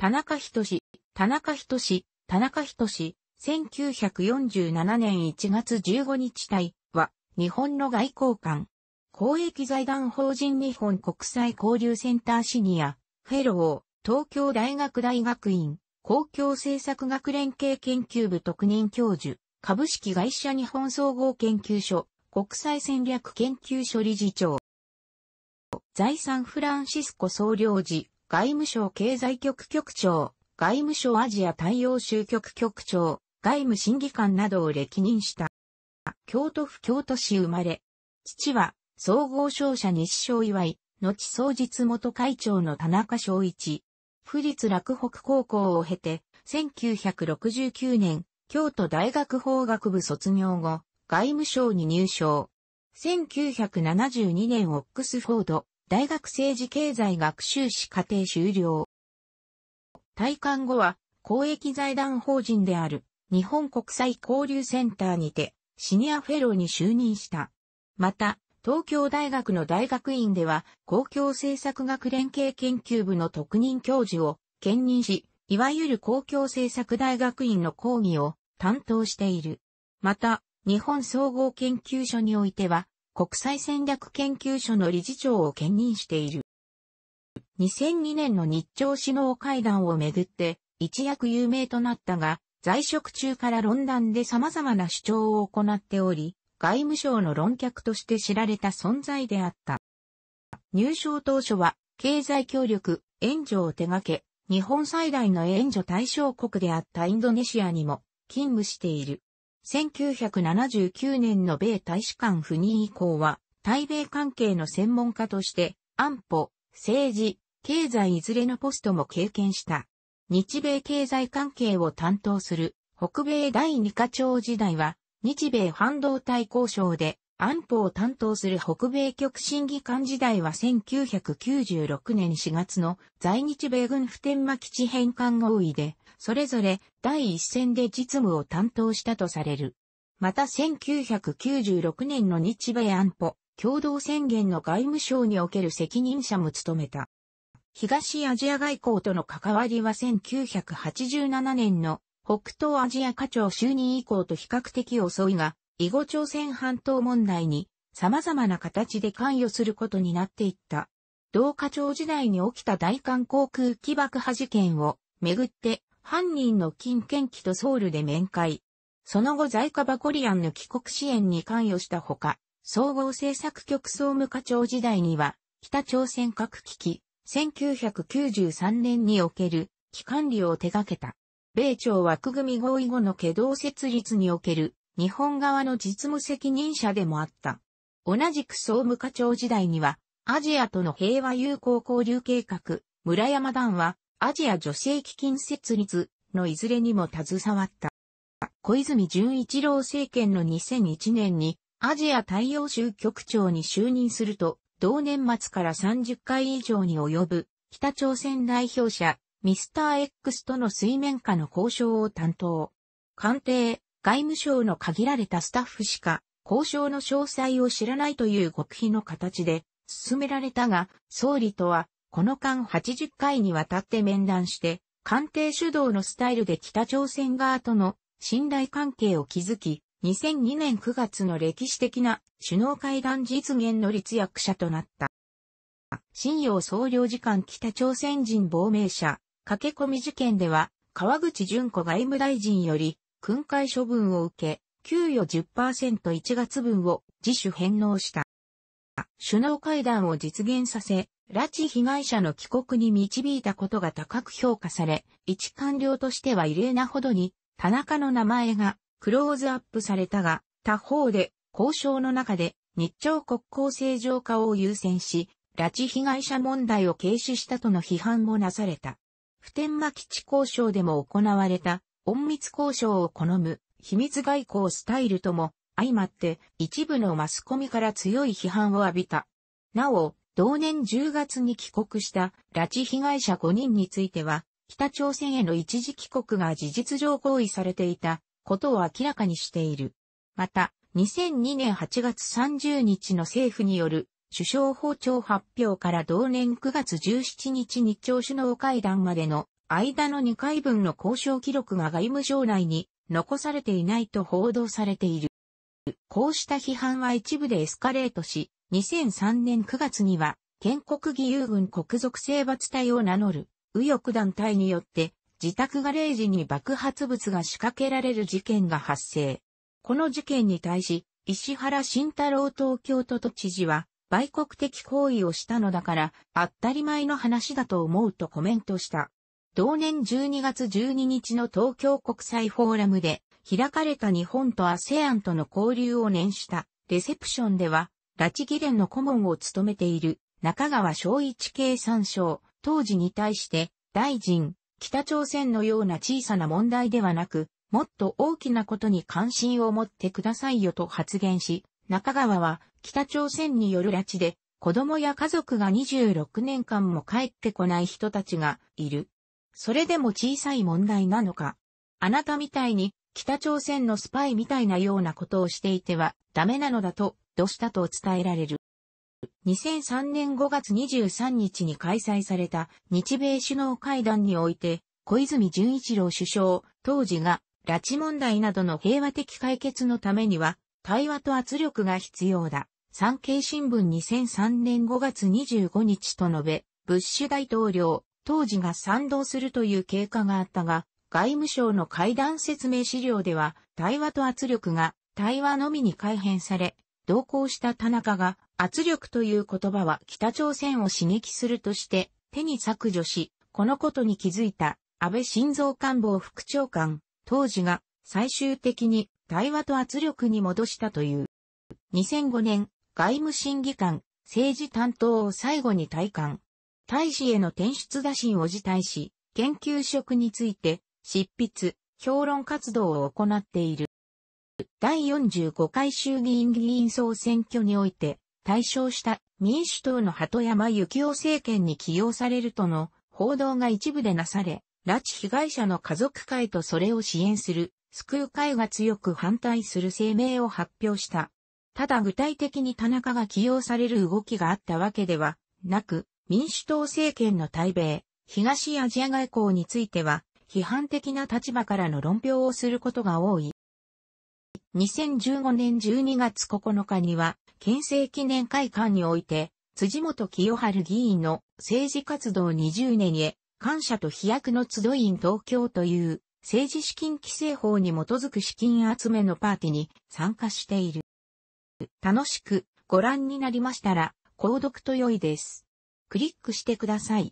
田中仁田中仁田中仁1947年1月15日体は、日本の外交官。公益財団法人日本国際交流センターシニア、フェロー、東京大学大学院、公共政策学連携研究部特任教授、株式会社日本総合研究所、国際戦略研究所理事長。財産フランシスコ総領事、外務省経済局局長、外務省アジア太陽州局局長、外務審議官などを歴任した。京都府京都市生まれ。父は、総合商社日商祝い、後総実元会長の田中昭一。府立洛北高校を経て、1969年、京都大学法学部卒業後、外務省に入省。1972年オックスフォード大学政治経済学習士課程修了。退官後は、公益財団法人である、日本国際交流センターにて、シニアフェローに就任した。また、東京大学の大学院では、公共政策学連携研究部の特任教授を兼任し、いわゆる公共政策大学院の講義を担当している。また、日本総合研究所においては、国際戦略研究所の理事長を兼任している。2002年の日朝首脳会談をめぐって、一躍有名となったが、在職中から論壇で様々な主張を行っており、外務省の論客として知られた存在であった。入省当初は、経済協力、援助を手掛け、日本最大の援助対象国であったインドネシアにも勤務している。1979年の米大使館赴任以降は、対米関係の専門家として、安保、政治、経済いずれのポストも経験した。日米経済関係を担当する、北米第2課長時代は、日米半導体交渉で安保を担当する北米局審議官時代は1996年4月の在日米軍普天間基地返還合意で、それぞれ第一線で実務を担当したとされる。また1996年の日米安保共同宣言の外務省における責任者も務めた。東アジア外交との関わりは1987年の北東アジア課長就任以降と比較的遅いが、囲碁朝鮮半島問題に様々な形で関与することになっていった。同課長時代に起きた大韓航空機爆破事件をめぐって犯人の金券機とソウルで面会。その後在カバコリアンの帰国支援に関与したほか、総合政策局総務課長時代には北朝鮮核危機1993年における機関理を手掛けた。米朝枠組み合意後の挙動設立における日本側の実務責任者でもあった。同じく総務課長時代には、アジアとの平和友好交流計画、村山団は、アジア女性基金設立のいずれにも携わった。小泉純一郎政権の2001年に、アジア大洋州局長に就任すると、同年末から30回以上に及ぶ、北朝鮮代表者、ミスター X との水面下の交渉を担当。官邸、外務省の限られたスタッフしか交渉の詳細を知らないという極秘の形で進められたが、総理とはこの間80回にわたって面談して、官邸主導のスタイルで北朝鮮側との信頼関係を築き、2002年9月の歴史的な首脳会談実現の立役者となった。新洋総領事館北朝鮮人亡命者、駆け込み事件では、川口淳子外務大臣より、訓戒処分を受け、給与 10%1 月分を自主返納した。首脳会談を実現させ、拉致被害者の帰国に導いたことが高く評価され、一官僚としては異例なほどに、田中の名前がクローズアップされたが、他方で交渉の中で日朝国交正常化を優先し、拉致被害者問題を軽視したとの批判もなされた。普天間基地交渉でも行われた隠密交渉を好む秘密外交スタイルとも相まって一部のマスコミから強い批判を浴びた。なお、同年10月に帰国した拉致被害者5人については、北朝鮮への一時帰国が事実上行為されていたことを明らかにしている。また、2002年8月30日の政府による首相包丁発表から同年9月17日日朝首脳会談までの間の2回分の交渉記録が外務省内に残されていないと報道されている。こうした批判は一部でエスカレートし、2003年9月には、建国義勇軍国賊征伐隊を名乗る右翼団体によって、自宅ガレージに爆発物が仕掛けられる事件が発生。この事件に対し、石原慎太郎東京都都知事は、売国的行為をしたのだから、当たり前の話だと思うとコメントした。同年12月12日の東京国際フォーラムで開かれた日本とアセアンとの交流を念したレセプションでは、拉致議連の顧問を務めている中川昭一経産省、当時に対して大臣、北朝鮮のような小さな問題ではなく、もっと大きなことに関心を持ってくださいよと発言し、中川は北朝鮮による拉致で子供や家族が26年間も帰ってこない人たちがいる。それでも小さい問題なのか。あなたみたいに、北朝鮮のスパイみたいなようなことをしていては、ダメなのだと、どしたと伝えられる。2003年5月23日に開催された日米首脳会談において、小泉純一郎首相、当時が、拉致問題などの平和的解決のためには、対話と圧力が必要だ。産経新聞2003年5月25日と述べ、ブッシュ大統領、当時が賛同するという経過があったが、外務省の会談説明資料では、対話と圧力が対話のみに改変され、同行した田中が、圧力という言葉は北朝鮮を刺激するとして、手に削除し、このことに気づいた安倍晋三官房副長官、当時が最終的に対話と圧力に戻したという。2005年、外務審議官、政治担当を最後に退官。大使への転出打診を辞退し、研究職について、執筆、評論活動を行っている。第45回衆議院議員総選挙において、対象した民主党の鳩山幸夫政権に起用されるとの報道が一部でなされ、拉致被害者の家族会とそれを支援する、救う会が強く反対する声明を発表した。ただ具体的に田中が起用される動きがあったわけではなく、民主党政権の対米、東アジア外交については、批判的な立場からの論評をすることが多い。2015年12月9日には、県政記念会館において、辻元清春議員の政治活動20年へ、感謝と飛躍の集いん東京という政治資金規正法に基づく資金集めのパーティーに参加している。楽しくご覧になりましたら、購読と良いです。クリックしてください。